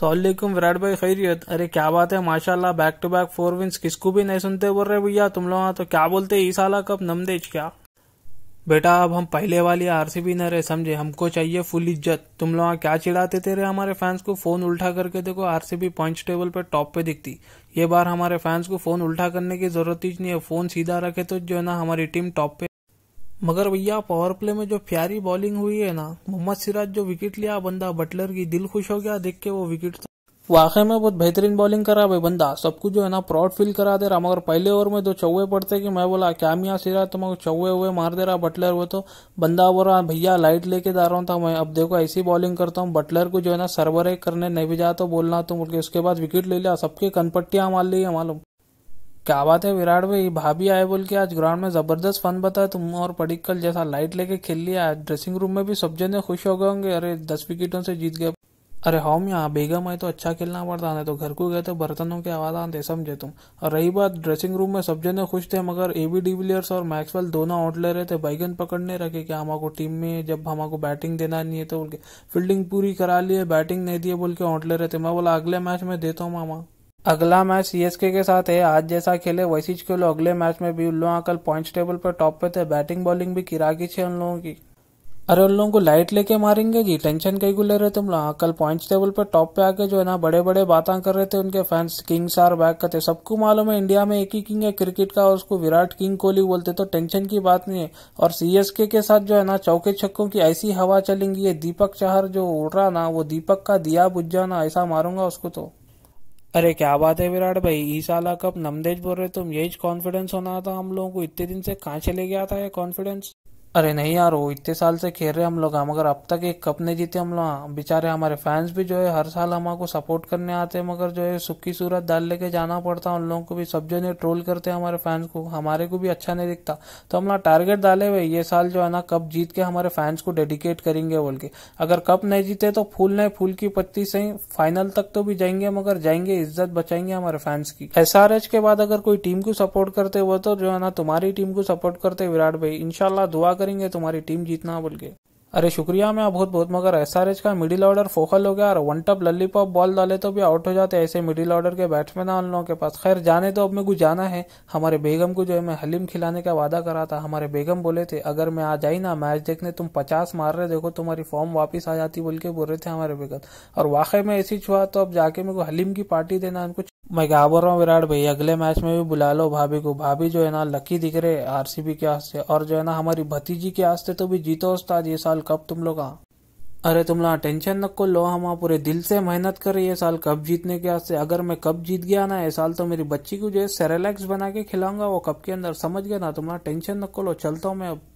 सलाम विराट भाई खैरियत अरे क्या बात है माशाल्लाह back to back four wins किसको भी नहीं सुनते बोल रहे भैया तुम लोग तो क्या बोलते इस कब नम नमदेज क्या बेटा अब हम पहले वाली आरसीबी न रहे समझे हमको चाहिए फुल इज्जत तुम लोग क्या चिढ़ाते थे रहे हमारे फैंस को फोन उल्टा करके देखो आरसीबी पॉइंट टेबल पे टॉप पे दिखती ये बार हमारे फैंस को फोन उल्टा करने की जरूरत ही नहीं है फोन सीधा रखे तो जो है ना हमारी टीम टॉप पे मगर भैया पावर प्ले में जो प्यारी बॉलिंग हुई है ना मोहम्मद सिराज जो विकेट लिया बंदा बटलर की दिल खुश हो गया देख के वो विकेट वाकई में बहुत बेहतरीन बॉलिंग करा भाई बंदा सबको जो है ना प्राउड फील करा दे रहा मगर पहले ओवर में दो चौवे पड़ते कि मैं बोला क्या मियाँ सिरा तो मैं चौवे हुए मार दे रहा बटलर वो तो बंदा बोल रहा भैया लाइट लेके जा रहा हूँ था तो मैं अब देखो ऐसी बॉलिंग करता हूँ बटलर को जो है ना सर्वर एक करने नहीं भेजा तो बोलना तुम उसके बाद विकेट ले लिया सबके कनपट्टियां मार ली है मालूम क्या बात है विराट भाई भाभी आए बोल के आज ग्राउंड में जबरदस्त फन बताया तुम और पडिक्कल जैसा लाइट लेके खेल लिया ड्रेसिंग रूम में भी सब जने खुश हो गए होंगे अरे दस विकेटों से जीत गए अरे हाँ, हम यहाँ बेगम आए तो अच्छा खेलना पड़ता है तो घर को गए तो बर्तनों की आवाज आते समझे तुम और रही बात ड्रेसिंग रूम में सब जने खुश थे मगर एवी डिविलियर्स और मैक्सवेल दोनों आउट ले रहे थे बैगन पकड़ने रखे कि हमारे टीम में जब हमारे बैटिंग देना नहीं है तो बोल के फील्डिंग पूरी करा लिए बैटिंग नहीं दिए बोल के आउट ले रहे थे मैं बोला अगले मैच में देता हूँ मामा अगला मैच सीएसके के साथ है आज जैसा खेले वैसी खेलो अगले मैच में भी उन लोग आकल पॉइंट टेबल पर टॉप पे थे बैटिंग बॉलिंग भी किरा छे उन लोगों की अरे उन लोगों को लाइट लेके मारेंगे जी टेंशन कहीं को ले रहे तुम लोग कल पॉइंट टेबल पर टॉप पे आके जो है ना बड़े बड़े बातें कर रहे थे उनके फैंस किंग्स आर बैक करते सबको मालूम है इंडिया में एक ही किंग है क्रिकेट का और उसको विराट किंग कोहली बोलते तो टेंशन की बात नहीं है और सीएसके के साथ जो है ना चौके छक्कों की ऐसी हवा चलेंगी दीपक चाहर जो उड़ रहा ना वो दीपक का दिया बुझ जाना ऐसा मारूंगा उसको तो अरे क्या बात है विराट भाई ई साला कब नमदेज बोल रहे तुम यही कॉन्फिडेंस होना था हम लोगों को इतने दिन से कहाँ चले गया था ये कॉन्फिडेंस अरे नहीं यार वो इतने साल से खेल रहे हम लोग हम अगर अब तक एक कप नहीं जीते हम लोग हाँ, बेचारे हमारे फैंस भी जो है हर साल हमारे सपोर्ट करने आते हैं मगर जो है सुखी सूरत डाल लेके जाना पड़ता है उन लोगों को भी सब जो है ट्रोल करते हैं हमारे फैंस को हमारे को भी अच्छा नहीं दिखता तो हम लोग टारगेट डाले हुए ये साल जो है ना कप जीत के हमारे फैंस को डेडिकेट करेंगे बोल के अगर कप नहीं जीते तो फूल नहीं फूल की पत्ती से फाइनल तक तो भी जाएंगे मगर जाएंगे इज्जत बचाएंगे हमारे फैंस की एस के बाद अगर कोई टीम को सपोर्ट करते हुए तो जो है ना तुम्हारी टीम को सपोर्ट करते विराट भाई इनशाला दुआ करेंगे तुम्हारी टीम जीतना बोल के अरे शुक्रिया मैं बहुत बहुत मगर एस आर एच का मिडिल ऑर्डर फोकल हो गया और वन टप लल्लीपॉप बॉल डाले तो भी आउट हो जाते ऐसे मिडिल ऑर्डर के बैट्समैन उन लोगों के पास खैर जाने तो अब मेरे को जाना है हमारे बेगम को जो है मैं हलीम खिलाने का वादा करा था हमारे बेगम बोले थे अगर मैं आ जाई ना मैच देखने तुम पचास मार रहे देखो तुम्हारी फॉर्म वापिस आ जाती बोल के बोल रहे थे हमारे बेगम और वाकई में ऐसी छुआ तो अब जाके मेरे को हलीम की पार्टी देना उनको मैं रहा हूँ विराट भाई अगले मैच में भी बुला लो भाभी को भाभी जो है ना लकी दिख रहे आरसीबी के हाथ से और जो है ना हमारी भतीजी के हाथ से तो भी जीतो उस्ताद ये साल कब तुम लोग अरे तुम लोग टेंशन नको लो हम पूरे दिल से मेहनत कर ये साल कप जीतने के वास्ते अगर मैं कप जीत गया ना ये साल तो मेरी बच्ची को जो है सेरेलेक्स बना के खिलाऊंगा वो कप के अंदर समझ गया ना तुम्हारा टेंशन टेंशन नको लो चलता हूँ मैं अब